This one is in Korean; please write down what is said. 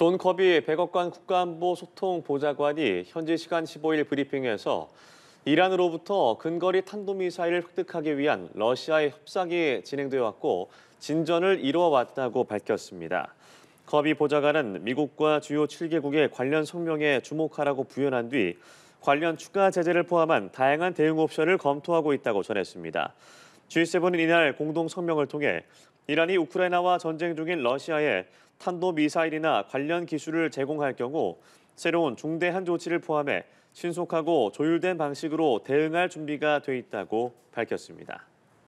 존 커비 백악관 국가안보 소통 보좌관이 현지 시간 15일 브리핑에서 이란으로부터 근거리 탄도미사일을 획득하기 위한 러시아의 협상이 진행되어 왔고 진전을 이뤄왔다고 밝혔습니다. 커비 보좌관은 미국과 주요 7개국의 관련 성명에 주목하라고 부연한 뒤 관련 추가 제재를 포함한 다양한 대응 옵션을 검토하고 있다고 전했습니다. G7은 이날 공동 성명을 통해 이란이 우크라이나와 전쟁 중인 러시아에 탄도미사일이나 관련 기술을 제공할 경우 새로운 중대한 조치를 포함해 신속하고 조율된 방식으로 대응할 준비가 돼 있다고 밝혔습니다.